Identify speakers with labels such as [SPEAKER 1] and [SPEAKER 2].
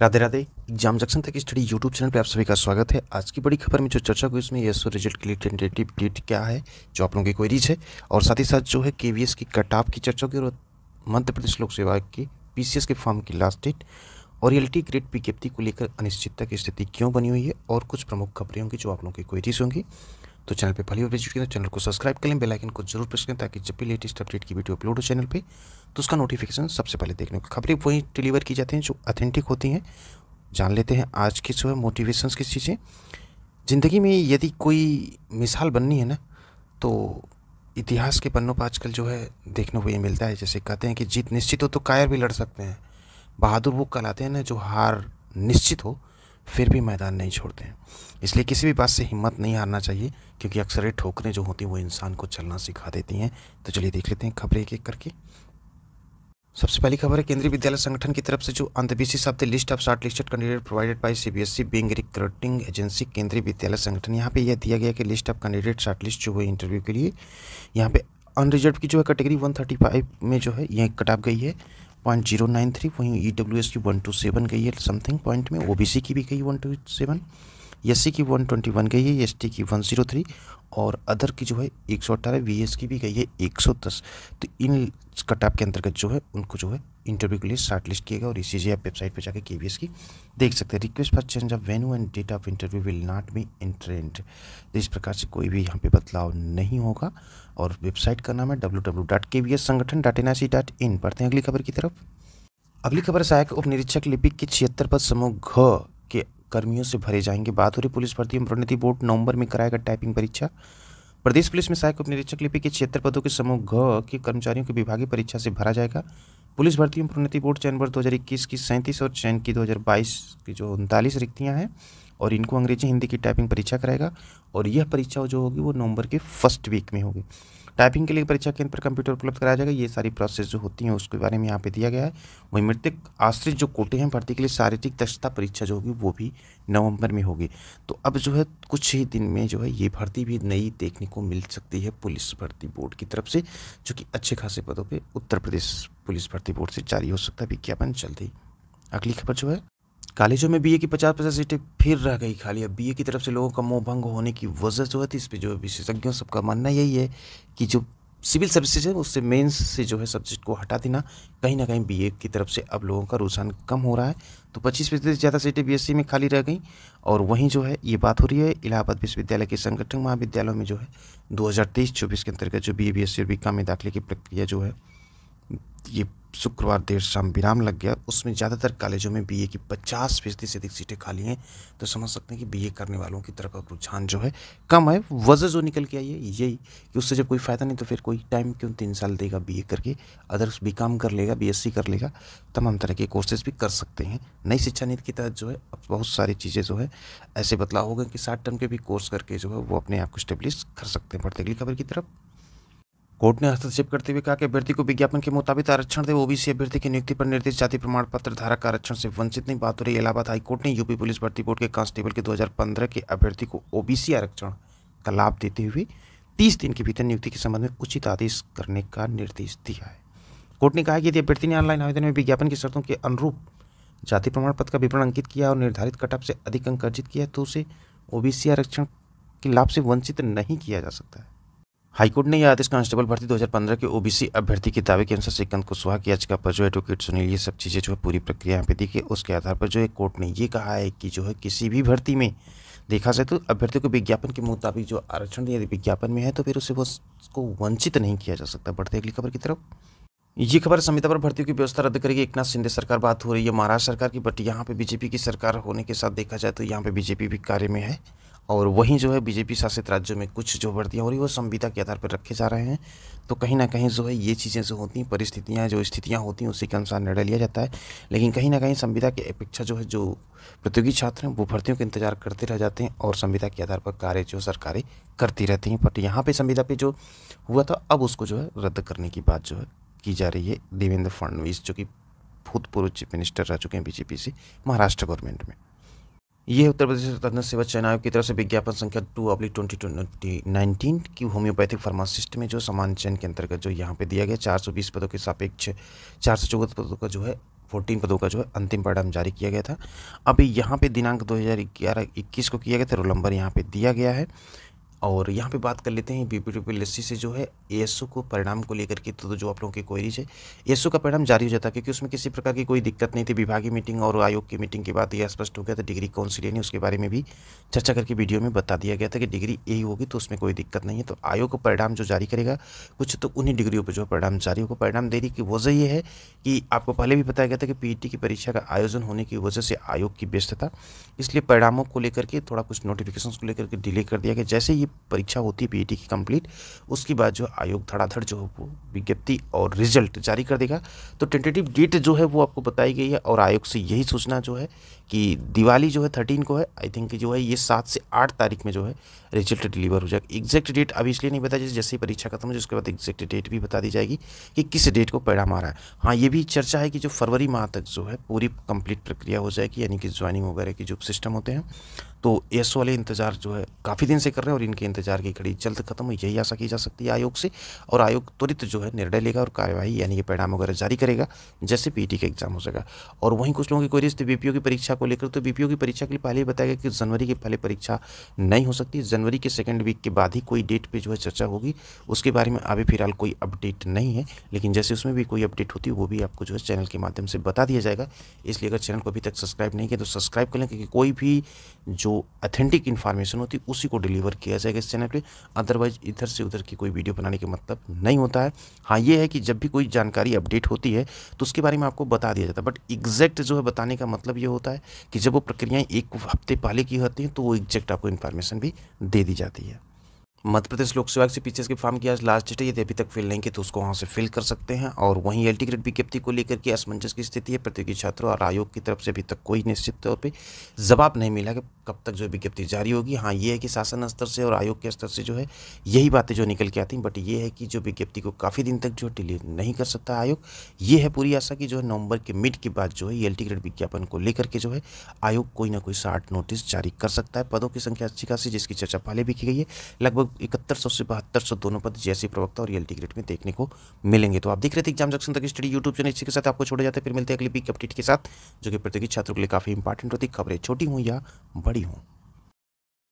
[SPEAKER 1] Radhe Radhe exam junction तक study YouTube channel पर आप सभी का स्वागत है आज की बड़ी खबर में जो चर्चा हुई उसमें सो रिजल्ट के लिए टेंटेटिव डेट क्या है जो आप लोगों की क्वेरीज है और साथ ही साथ जो है के की कट ऑफ की चर्चा हुई और मध्य प्रदेश लोक सेवा की पी के फॉर्म की लास्ट डेट और रियल्टी ग्रेड विज्ञप्ति को लेकर अनिश्चितता की स्थिति क्यों बनी हुई है और कुछ प्रमुख खबरें होंगी जो आप लोगों की क्वेरीज होंगी तो चैनल पर पहली बार विजिट करें चैनल को सब्सक्राइब करें बेलाइकन को जरूर प्रेस करें ताकि जब भी लेटेस्ट अपडेट की वीडियो अपलोड हो चैनल पर तो उसका नोटिफिकेशन सबसे पहले देखने को खबरें वही डिलीवर की जाती हैं जो अथेंटिक होती हैं जान लेते हैं आज की सुबह मोटिवेशन की चीज़ें ज़िंदगी में यदि कोई मिसाल बननी है ना तो इतिहास के पन्नों पर आजकल जो है देखने को ये मिलता है जैसे कहते हैं कि जीत निश्चित हो तो कायर भी लड़ सकते हैं बहादुर वो कहलाते हैं ना जो हार निश्चित हो फिर भी मैदान नहीं छोड़ते हैं इसलिए किसी भी बात से हिम्मत नहीं हारना चाहिए क्योंकि अक्सर ये ठोकरें जो होती हैं वो इंसान को चलना सिखा देती हैं तो चलिए देख लेते हैं खबरें एक एक करके सबसे पहली खबर है केंद्रीय विद्यालय संगठन की तरफ से जो अंतबीसी of the list of short listed candidate provided by CBSE being recruiting agency Kendriya Vidyalaya Sangathan यहाँ पे यह दिया गया कि list of candidate short list जो है इंटरव्यू के लिए यहाँ पे अनरिजर्व की जो है कैटेगरी वन में जो है यह कटाप गई है पॉइंट जीरो नाइन थ्री वहीं ई डब्ल्यू एस की वन टू सेवन गई है समथिंग पॉइंट में ओ बी सी की भी गई वन टू सेवन एस की वन ट्वेंटी वन गई है एस की वन जीरो थ्री और अदर की जो है एक सौ अट्ठारह वी एस की भी गई है एक सौ दस तो इन कट ऑफ के अंतर्गत जो है उनको जो है इंटरव्यू के लिए शार्ट लिस्ट किया गया और इसी से आप वेबसाइट पर जाकर के वी की देख सकते हैं request for change of venue and date of interview will not be entertained तो इस प्रकार से कोई भी यहाँ पे बदलाव नहीं होगा और वेबसाइट का नाम है W W dot K V S Sangathan dot N I C dot in पढ़ते हैं अगली खबर की तरफ अगली खबर सहायक उप निरीक्षक लिपिक के छिहत्तर पद समूह घ कर्मियों से भरे जाएंगे बात हो रही पुलिस भर्ती एवं प्रोन्नति बोर्ड नवंबर में कराएगा टाइपिंग परीक्षा प्रदेश पुलिस में सहायक उप निरीक्षक लिपि के छिहत्तर पदों के समूह घ के कर्मचारियों की विभागीय परीक्षा से भरा जाएगा पुलिस भर्ती एवं प्रोन्नति बोर्ड चयन वर्ष दो की सैंतीस और चयन की दो की जो उनतालीस रिक्तियाँ हैं और इनको अंग्रेजी हिंदी की टाइपिंग परीक्षा कराएगा और यह परीक्षा जो होगी वो नवंबर के फर्स्ट वीक में होगी टाइपिंग के लिए परीक्षा केंद्र पर कंप्यूटर उपलब्ध कराया जाएगा ये सारी प्रोसेस जो होती हैं उसके बारे में यहाँ पे दिया गया है वहीं मृतक आश्रित जो कोटे हैं भर्ती के लिए शारीरिक दक्षता परीक्षा जो होगी वो भी नवंबर में होगी तो अब जो है कुछ ही दिन में जो है ये भर्ती भी नई देखने को मिल सकती है पुलिस भर्ती बोर्ड की तरफ से जो कि अच्छे खासे पदों पर उत्तर प्रदेश पुलिस भर्ती बोर्ड से जारी हो सकता है विज्ञापन जल्द ही अगली खबर जो है कॉलेजों में बीए की पचास पचास सीटें फिर रह गई खाली अब बीए की तरफ से लोगों का मोह भंग होने की वजह जो तो है तो इस पर जो विशेषज्ञों सबका मानना यही है कि जो सिविल सर्विसेज है उससे मेंस से जो है सब्जेक्ट को हटा देना कहीं ना कहीं बीए की तरफ से अब लोगों का रुझान कम हो रहा है तो पच्चीस फीसदी से ज़्यादा सीटें बीएससी में खाली रह गई और वहीं जो है ये बात हो रही है इलाहाबाद विश्वविद्यालय के संगठन महाविद्यालयों में जो है दो हज़ार के अंतर्गत जो बी ए बी एस और बी में दाखिले की प्रक्रिया जो है ये शुक्रवार देर शाम विराम लग गया उसमें ज़्यादातर कॉलेजों में बीए की 50 फीसदी से अधिक सीटें खाली हैं तो समझ सकते हैं कि बीए करने वालों की तरफ अब रुझान जो है कम है वजह जो निकल के आई है यही कि उससे जब कोई फ़ायदा नहीं तो फिर कोई टाइम क्यों तीन साल देगा बीए करके अदर्स बी काम कर लेगा बीएससी कर लेगा तमाम तरह के कोर्सेज भी कर सकते हैं नई शिक्षा नीति के तहत जो है अब बहुत सारी चीज़ें जो है ऐसे बदलाव हो गए कि शार्ट टर्म के भी कोर्स करके जो है वो अपने आप को स्टेब्लिश कर सकते हैं बढ़ते अगली खबर की तरफ कोर्ट ने हस्तक्षेप करते हुए कहा कि अभ्यर्थी को विज्ञापन के मुताबिक आरक्षण दे ओबीसी अभ्यर्थी की नियुक्ति पर निर्देश जाति प्रमाण पत्र धारक आरक्षण से वंचित नहीं बात हो रही इलाहाबाद हाईकोर्ट ने यूपी पुलिस भर्ती बोर्ड के कांस्टेबल के 2015 के अभ्यर्थी को ओबीसी आरक्षण का लाभ देते हुए तीस दिन के भीतर नियुक्ति के संबंध में उचित आदेश करने का निर्देश दिया है कोर्ट ने कहा कि यदि अभ्यर्थी ने ऑनलाइन आवेदन में विज्ञापन की शर्तों के अनुरूप जाति प्रमाण पत्र का विवरण अंकित किया और निर्धारित कटअप से अधिक अंक अर्जित किया तो उसे ओबीसी आरक्षण के लाभ से वंचित नहीं किया जा सकता है हाईकोर्ट ने यह आदेश कांस्टेबल भर्ती 2015 के ओबीसी अभ्यर्थी के दावे के अनुसार श्रीकांत कुशवाहा की याचिका पर जो एडवोकेट सुनील ये सब चीज़ें जो है पूरी प्रक्रिया यहाँ पे दी उसके आधार पर जो है कोर्ट ने ये कहा है कि जो है किसी भी भर्ती में देखा जाए तो अभ्यर्थी को विज्ञापन के मुताबिक जो आरक्षण यदि विज्ञापन में है तो फिर उसे उसको वंचित नहीं किया जा सकता बढ़ते अगली खबर की तरफ ये खबर संहिता पर भर्तियों की व्यवस्था रद्द करेगी एक नाथ शिंदे सरकार बात हो रही है महाराष्ट्र सरकार की बट यहाँ पे बीजेपी की सरकार होने के साथ देखा जाए तो यहाँ पे बीजेपी भी कार्य में है और वहीं जो है बीजेपी शासित राज्यों में कुछ जो भर्तियाँ हो रही है वो संविदा के आधार पर रखे जा रहे हैं तो कहीं ना कहीं जो है ये चीज़ें जो होती हैं परिस्थितियाँ जो स्थितियाँ होती हैं उसी के अनुसार निर्णय लिया जाता है लेकिन कहीं ना कहीं संविदा की अपेक्षा जो है जो प्रतियोगी छात्र हैं वो भर्तियों का इंतजार करते रह जाते हैं और संविदा के आधार पर कार्य जो सरकारें करती रहती हैं बट यहाँ पर संविदा पर जो हुआ था अब उसको जो है रद्द करने की बात जो है की जा रही है देवेंद्र फडणवीस जो कि भूतपूर्व चीफ मिनिस्टर रह चुके हैं बीजेपी से महाराष्ट्र गवर्नमेंट में ये उत्तर प्रदेश रत्न सेवा चयन आयोग की तरफ से विज्ञापन संख्या two oblique twenty twenty nineteen की होम्योपैथिक फार्मासिस्ट में जो समान चयन के अंतर्गत जो यहाँ पे दिया गया चार सौ बीस पदों के सापेक्ष चार सौ चौदह पदों का जो है फोर्टीन पदों का जो है अंतिम परिणाम जारी किया गया था अभी यहाँ पे दिनांक दो हज़ार ग्यारह इक्कीस को किया गया था रोल नंबर यहाँ पर दिया गया है और यहाँ पे बात कर लेते हैं बीपीटी पी से जो है एएसओ को परिणाम को लेकर के तो जो आप लोगों की क्वेरीज है एएसओ का परिणाम जारी हो जाता है क्योंकि उसमें किसी प्रकार की कोई दिक्कत नहीं थी विभागीय मीटिंग और आयोग की मीटिंग के बाद यह स्पष्ट हो गया था डिग्री कौन सी लेनी उसके बारे में भी चर्चा करके वीडियो में बता दिया गया था कि डिग्री ए होगी तो उसमें कोई दिक्कत नहीं है तो आयोग का परिणाम जो जारी करेगा कुछ तो उन्हीं डिग्रियों पर जो परिणाम जारी होगा परिणाम देने की वजह यह है कि आपको पहले भी बताया गया था कि पी e की परीक्षा का आयोजन होने की वजह से आयोग की व्यस्तता इसलिए परिणामों को लेकर के थोड़ा कुछ नोटिफिकेशन को लेकर के डिले कर दिया गया जैसे ये परीक्षा होती है पीईटी e की कंप्लीट उसके बाद जो आयोग धड़ाधड़ जो है वो विज्ञप्ति और रिजल्ट जारी कर देगा तो टेंटेटिव डेट जो है वो आपको बताई गई है और आयोग से यही सूचना जो है कि दिवाली जो है थर्टीन को है आई थिंक जो है ये सात से आठ तारीख में जो है रिजल्ट डिलीवर हो जाएगा एग्जैक्ट डेट अभी इसलिए नहीं बताया जैसे ही परीक्षा खत्म हो उसके बाद एग्जैक्ट डेट भी बता दी जाएगी कि किस डेट को पैड़ा मारा है हाँ ये भी चर्चा है कि जो फरवरी माह तक जो है पूरी कंप्लीट प्रक्रिया हो जाएगी यानी कि ज्वाइनिंग वगैरह की जो सिस्टम होते हैं तो एस वाले इंतज़ार जो है काफ़ी दिन से कर रहे हैं और इनके इंतजार की घड़ी जल्द खत्म हुई यही आशा की जा सकती है आयोग से और आयोग त्वरित जो है निर्णय लेगा और कार्यवाही यानी कि परिणाम वगैरह जारी करेगा जैसे पीटी का एग्जाम हो सकेगा और वहीं कुछ लोगों की क्वेरीज थी बीपीओ की परीक्षा को लेकर तो बीपीओ की परीक्षा के लिए पहले ही बताया गया कि जनवरी की पहले परीक्षा नहीं हो सकती जनवरी के सेकेंड वीक के बाद ही कोई डेट पर जो है चर्चा होगी उसके बारे में अभी फिलहाल कोई अपडेट नहीं है लेकिन जैसे उसमें भी कोई अपडेट होती है वो भी आपको जो है चैनल के माध्यम से बता दिया जाएगा इसलिए अगर चैनल को अभी तक सब्सक्राइब नहीं किया तो सब्सक्राइब कर लें क्योंकि कोई भी जो ऑथेंटिक इन्फॉर्मेशन होती है उसी को डिलीवर किया जाएगा इस चैनल पे अदरवाइज इधर से उधर की कोई वीडियो बनाने का मतलब नहीं होता है हाँ ये है कि जब भी कोई जानकारी अपडेट होती है तो उसके बारे में आपको बता दिया जाता है बट एग्जैक्ट जो है बताने का मतलब ये होता है कि जब वो प्रक्रियाएँ एक हफ्ते पहले की होती हैं तो वो एग्जैक्ट आपको इन्फॉर्मेशन भी दे दी जाती है मध्य प्रदेश लोक सेवा से पीछे इसके फॉर्म किया लास्ट डेट है यदि अभी तक फिल नहीं किया तो उसको वहाँ से फिल कर सकते हैं और वहीं एल ग्रेड विज्ञप्ति को लेकर के असमंजस की स्थिति है प्रतियोगी छात्रों और आयोग की तरफ से अभी तक कोई निश्चित तौर पर जवाब नहीं मिला कि कब तक जो विज्ञप्ति जारी होगी हाँ ये है कि शासन स्तर से और आयोग के स्तर से जो है यही बातें जो निकल के आती हैं बट ये है कि जो विज्ञप्ति को काफ़ी दिन तक जो डिले नहीं कर सकता आयोग ये है पूरी आशा कि जो है नवंबर के मिड के बाद जो है एल ग्रेड विज्ञापन को लेकर के जो है आयोग कोई ना कोई शार्ट नोटिस जारी कर सकता है पदों की संख्या अच्छी खासी जिसकी चर्चा पहले भी की गई है लगभग इकहत्तर सौ से बहत्तर सौ दोनों पद जैसे प्रवक्ता और रियलिटी ग्रेड में देखने को मिलेंगे तो आप देख रहे थे एग्जाम जंक्शन तक स्टडी यूट्यूब चैनल इसी के साथ आपको छोड़े जाते फिर मिलते हैं अगली बिग अपडेट के साथ जो कि प्रत्येक छात्रों के लिए काफ़ी इंपॉर्टेंट होती खबरें छोटी हों या बड़ी हों